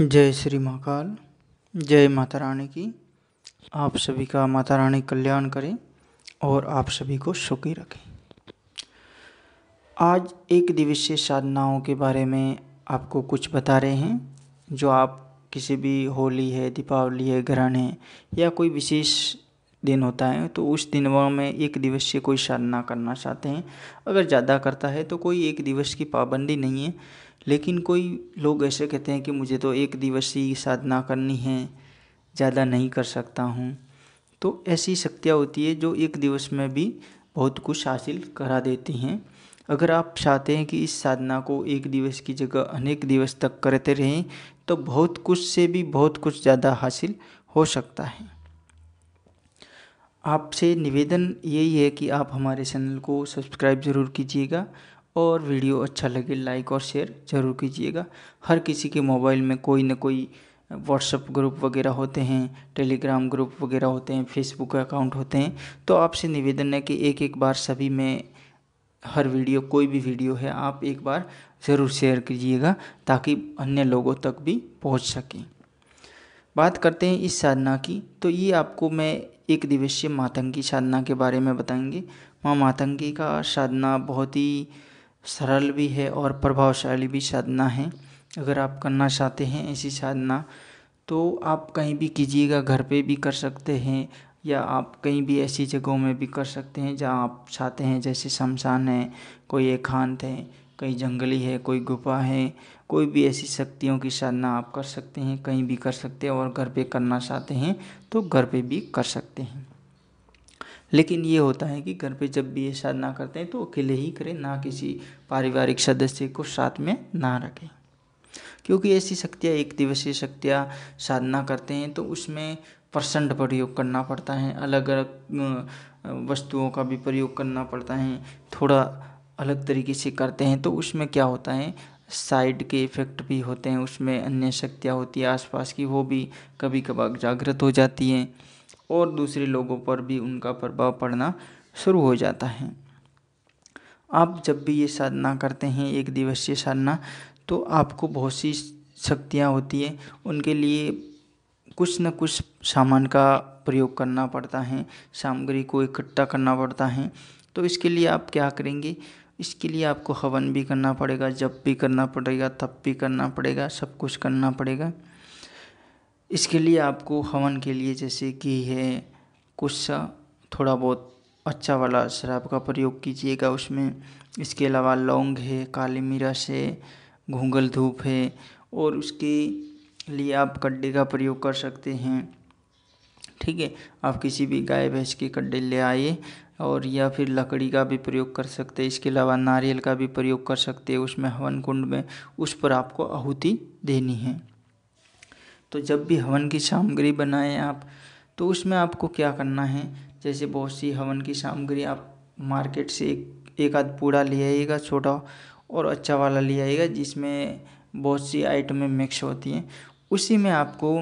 जय श्री महाकाल जय माता रानी की आप सभी का माता रानी कल्याण करें और आप सभी को सुखी रखें आज एक दिवसीय साधनाओं के बारे में आपको कुछ बता रहे हैं जो आप किसी भी होली है दीपावली है ग्रहण है या कोई विशेष दिन होता है तो उस दिन में एक दिवस से कोई साधना करना चाहते हैं अगर ज़्यादा करता है तो कोई एक दिवस की पाबंदी नहीं है लेकिन कोई लोग ऐसे कहते हैं कि मुझे तो एक दिवसीय साधना करनी है ज़्यादा नहीं कर सकता हूँ तो ऐसी शक्तियाँ होती है जो एक दिवस में भी बहुत कुछ हासिल करा देती हैं अगर आप चाहते हैं कि इस साधना को एक दिवस की जगह अनेक दिवस तक करते रहें तो बहुत कुछ से भी बहुत कुछ ज़्यादा हासिल हो सकता है आपसे निवेदन यही है कि आप हमारे चैनल को सब्सक्राइब ज़रूर कीजिएगा और वीडियो अच्छा लगे लाइक और शेयर ज़रूर कीजिएगा हर किसी के मोबाइल में कोई ना कोई व्हाट्सअप ग्रुप वगैरह होते हैं टेलीग्राम ग्रुप वगैरह होते हैं फेसबुक अकाउंट होते हैं तो आपसे निवेदन है कि एक एक बार सभी में हर वीडियो कोई भी वीडियो है आप एक बार ज़रूर शेयर कीजिएगा ताकि अन्य लोगों तक भी पहुँच सके बात करते हैं इस साधना की तो ये आपको मैं एक दिवसीय मातंगी साधना के बारे में बताएंगे माँ मातंगी का साधना बहुत ही सरल भी है और प्रभावशाली भी साधना है अगर आप करना चाहते हैं ऐसी साधना तो आप कहीं भी कीजिएगा घर पे भी कर सकते हैं या आप कहीं भी ऐसी जगहों में भी कर सकते हैं जहाँ आप चाहते हैं जैसे शमशान है कोई एकांत है कहीं जंगली है कोई गुफा है कोई भी ऐसी शक्तियों की साधना आप कर सकते हैं कहीं भी कर सकते हैं और घर पे करना चाहते हैं तो घर पे भी कर सकते हैं लेकिन ये होता है कि घर पे जब भी ये साधना करते हैं तो अकेले ही करें ना किसी पारिवारिक सदस्य को साथ में ना रखें क्योंकि ऐसी शक्तियाँ एक दिवसीय शक्तियाँ साधना करते हैं तो उसमें परसेंट प्रयोग करना पड़ता है अलग अलग वस्तुओं का भी प्रयोग करना पड़ता है थोड़ा अलग तरीके से करते हैं तो उसमें क्या होता है साइड के इफ़ेक्ट भी होते हैं उसमें अन्य शक्तियाँ होती है आसपास की वो भी कभी कभार जागृत हो जाती हैं और दूसरे लोगों पर भी उनका प्रभाव पड़ना शुरू हो जाता है आप जब भी ये साधना करते हैं एक दिवसीय साधना तो आपको बहुत सी शक्तियाँ होती है उनके लिए कुछ न कुछ सामान का प्रयोग करना पड़ता है सामग्री को इकट्ठा करना पड़ता है तो इसके लिए आप क्या करेंगे इसके लिए आपको हवन भी करना पड़ेगा जप भी करना पड़ेगा तप भी करना पड़ेगा सब कुछ करना पड़ेगा इसके लिए आपको हवन के लिए जैसे कि है कुछ थोड़ा बहुत अच्छा वाला शराब का प्रयोग कीजिएगा उसमें इसके अलावा लौंग है काली मिर्च है घूंगल धूप है और उसके लिए आप कड्डे का प्रयोग कर सकते हैं ठीक है आप किसी भी गाय भैंस के कड्डे ले आइए और या फिर लकड़ी का भी प्रयोग कर सकते हैं इसके अलावा नारियल का भी प्रयोग कर सकते हैं उसमें हवन कुंड में उस पर आपको आहुति देनी है तो जब भी हवन की सामग्री बनाएं आप तो उसमें आपको क्या करना है जैसे बहुत सी हवन की सामग्री आप मार्केट से एक एक आध पूरा ले आइएगा छोटा और अच्छा वाला ले आइएगा जिसमें बहुत सी आइटमें मिक्स होती हैं उसी में आपको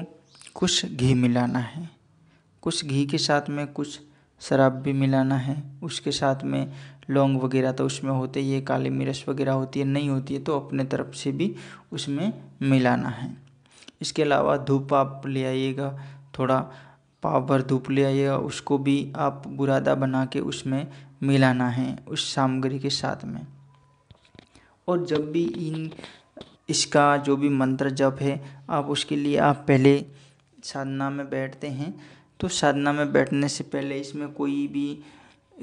कुछ घी मिलाना है कुछ घी के साथ में कुछ शराब भी मिलाना है उसके साथ में लौंग वगैरह तो उसमें होते ही काली मिर्च वगैरह होती है नहीं होती है तो अपने तरफ से भी उसमें मिलाना है इसके अलावा धूप आप ले आइएगा थोड़ा पाव भर धूप ले आइएगा उसको भी आप बुरादा बना के उसमें मिलाना है उस सामग्री के साथ में और जब भी इन इसका जो भी मंत्र जप है आप उसके लिए आप पहले साधना में बैठते हैं तो साधना में बैठने से पहले इसमें कोई भी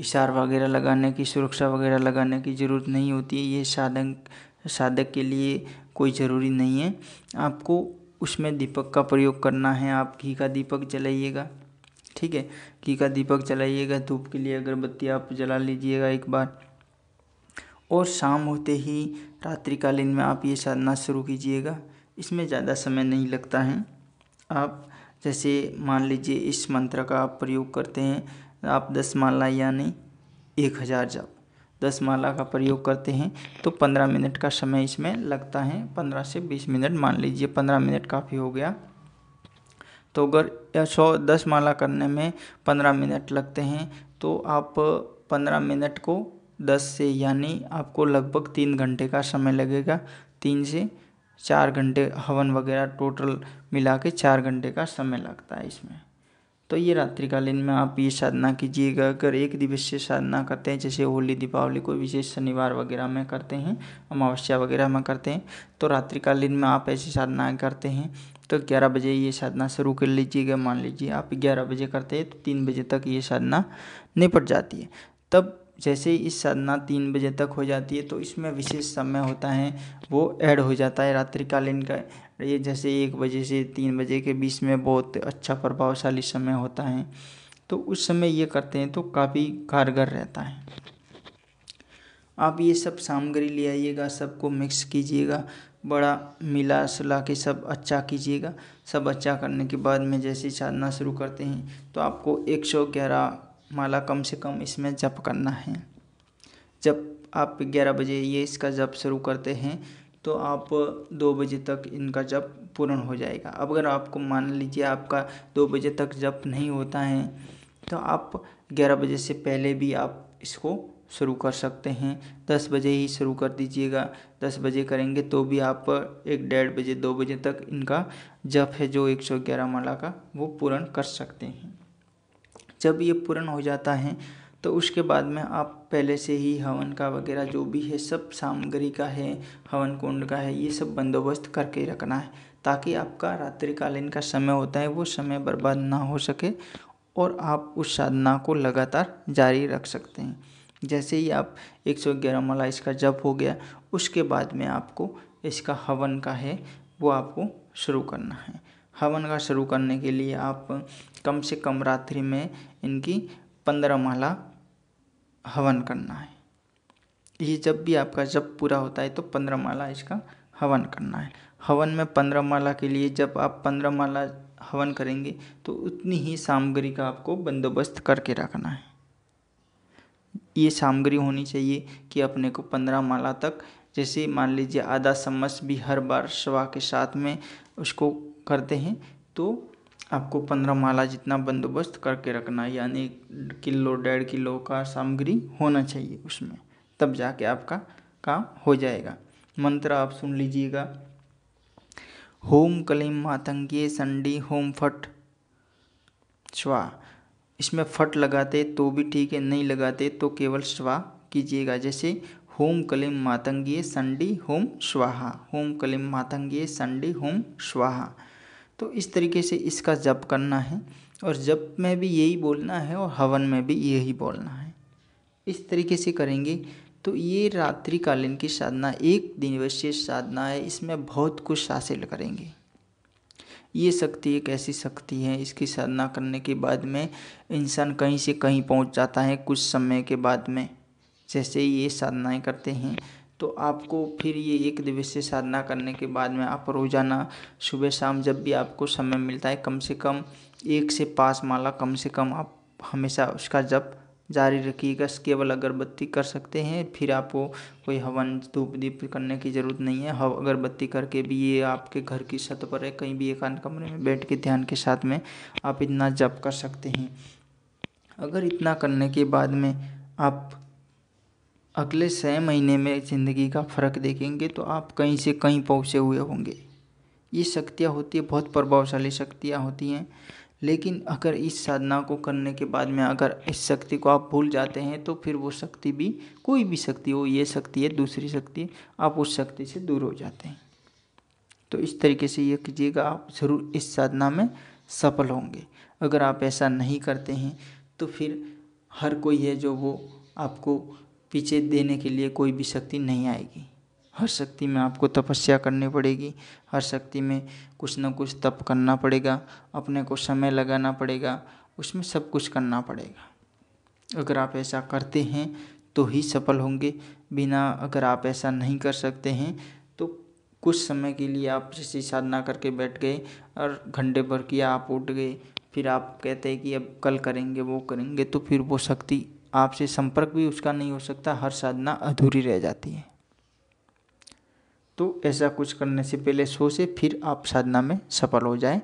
इशार वगैरह लगाने की सुरक्षा वगैरह लगाने की ज़रूरत नहीं होती है ये साधक साधक के लिए कोई ज़रूरी नहीं है आपको उसमें दीपक का प्रयोग करना है आप घी का दीपक जलाइएगा ठीक है घी का दीपक जलाइएगा धूप के लिए अगरबत्ती आप जला लीजिएगा एक बार और शाम होते ही रात्रिकालीन में आप ये साधना शुरू कीजिएगा इसमें ज़्यादा समय नहीं लगता है आप जैसे मान लीजिए इस मंत्र का आप प्रयोग करते हैं आप दस माला यानी एक हज़ार जाप दस माला का प्रयोग करते हैं तो पंद्रह मिनट का समय इसमें लगता है पंद्रह से बीस मिनट मान लीजिए पंद्रह मिनट काफ़ी हो गया तो अगर सौ दस माला करने में पंद्रह मिनट लगते हैं तो आप पंद्रह मिनट को दस से यानी आपको लगभग तीन घंटे का समय लगेगा तीन से चार घंटे हवन वगैरह टोटल मिला के चार घंटे का समय लगता है इसमें तो ये रात्रिकालीन में आप ये साधना कीजिएगा अगर एक दिवसीय साधना करते हैं जैसे होली दीपावली कोई विशेष शनिवार वगैरह में करते हैं अमावस्या वगैरह में करते हैं तो रात्रिकालीन में आप ऐसी साधनाएँ करते हैं तो ग्यारह बजे ये साधना शुरू कर लीजिएगा मान लीजिए आप ग्यारह बजे करते हैं तो तीन बजे तक ये साधना निपट जाती है तब जैसे ही इस साधना तीन बजे तक हो जाती है तो इसमें विशेष समय होता है वो ऐड हो जाता है रात्रिकालीन का ये जैसे एक बजे से तीन बजे के बीच में बहुत अच्छा प्रभावशाली समय होता है तो उस समय ये करते हैं तो काफ़ी कारगर रहता है आप ये सब सामग्री ले आइएगा सबको मिक्स कीजिएगा बड़ा मिला सुला के सब अच्छा कीजिएगा सब अच्छा करने के बाद में जैसे साधना शुरू करते हैं तो आपको 111 माला कम से कम इसमें जप करना है जब आप ग्यारह बजे ये इसका जप शुरू करते हैं तो आप दो बजे तक इनका जप पूर्ण हो जाएगा अब अगर आपको मान लीजिए आपका दो बजे तक जप नहीं होता है तो आप ग्यारह बजे से पहले भी आप इसको शुरू कर सकते हैं दस बजे ही शुरू कर दीजिएगा दस बजे करेंगे तो भी आप एक डेढ़ बजे दो बजे तक इनका जप है जो एक सौ ग्यारह माला का वो पूर्ण कर सकते हैं जब ये पूर्ण हो जाता है तो उसके बाद में आप पहले से ही हवन का वगैरह जो भी है सब सामग्री का है हवन कुंड का है ये सब बंदोबस्त करके रखना है ताकि आपका रात्रिकालीन का समय होता है वो समय बर्बाद ना हो सके और आप उस साधना को लगातार जारी रख सकते हैं जैसे ही आप 111 माला इसका जप हो गया उसके बाद में आपको इसका हवन का है वो आपको शुरू करना है हवन का शुरू करने के लिए आप कम से कम रात्रि में इनकी पंद्रह माला हवन करना है ये जब भी आपका जब पूरा होता है तो पंद्रह माला इसका हवन करना है हवन में पंद्रह माला के लिए जब आप पंद्रह माला हवन करेंगे तो उतनी ही सामग्री का आपको बंदोबस्त करके रखना है ये सामग्री होनी चाहिए कि अपने को पंद्रह माला तक जैसे मान लीजिए आधा समस भी हर बार शवा के साथ में उसको करते हैं तो आपको पंद्रह माला जितना बंदोबस्त करके रखना है यानी किलो डेढ़ किलो का सामग्री होना चाहिए उसमें तब जाके आपका काम हो जाएगा मंत्र आप सुन लीजिएगा होम कलिम मातंगी संडी होम फट श्वा इसमें फट लगाते तो भी ठीक है नहीं लगाते तो केवल श्वा कीजिएगा जैसे होम कलिम मातंगी संडी होम स्वाहा होम कलिम मातंगी संडी होम स्वाहा तो इस तरीके से इसका जप करना है और जप में भी यही बोलना है और हवन में भी यही बोलना है इस तरीके से करेंगे तो ये रात्रिकालीन की साधना एक दिवसीय साधना है इसमें बहुत कुछ हासिल करेंगे ये शक्ति एक ऐसी शक्ति है इसकी साधना करने के बाद में इंसान कहीं से कहीं पहुंच जाता है कुछ समय के बाद में जैसे ये साधनाएं करते हैं तो आपको फिर ये एक दिवसीय साधना करने के बाद में आप रोज़ाना सुबह शाम जब भी आपको समय मिलता है कम से कम एक से पाँच माला कम से कम आप हमेशा उसका जप जारी रखिएगा केवल अगरबत्ती कर सकते हैं फिर आपको कोई हवन धूप दीप करने की ज़रूरत नहीं है हव अगरबत्ती करके भी ये आपके घर की छत पर है कहीं भी एकांत कमरे में बैठ के ध्यान के साथ में आप इतना जप कर सकते हैं अगर इतना करने के बाद में आप अगले छः महीने में ज़िंदगी का फ़र्क देखेंगे तो आप कहीं से कहीं पहुँचे हुए होंगे ये शक्तियाँ होती है बहुत प्रभावशाली शक्तियाँ होती हैं लेकिन अगर इस साधना को करने के बाद में अगर इस शक्ति को आप भूल जाते हैं तो फिर वो शक्ति भी कोई भी शक्ति हो ये शक्ति है दूसरी शक्ति आप उस शक्ति से दूर हो जाते हैं तो इस तरीके से ये कीजिएगा आप ज़रूर इस साधना में सफल होंगे अगर आप ऐसा नहीं करते हैं तो फिर हर कोई है जो वो आपको पीछे देने के लिए कोई भी शक्ति नहीं आएगी हर शक्ति में आपको तपस्या करनी पड़ेगी हर शक्ति में कुछ ना कुछ तप करना पड़ेगा अपने को समय लगाना पड़ेगा उसमें सब कुछ करना पड़ेगा अगर आप ऐसा करते हैं तो ही सफल होंगे बिना अगर आप ऐसा नहीं कर सकते हैं तो कुछ समय के लिए आप जैसे साधना करके बैठ गए और घंटे भर किया आप उठ गए फिर आप कहते हैं कि अब कल करेंगे वो करेंगे तो फिर वो शक्ति आपसे संपर्क भी उसका नहीं हो सकता हर साधना अधूरी रह जाती है तो ऐसा कुछ करने से पहले सोचे फिर आप साधना में सफल हो जाए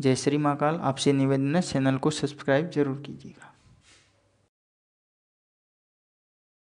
जय श्री महाकाल आपसे निवेदन है चैनल को सब्सक्राइब जरूर कीजिएगा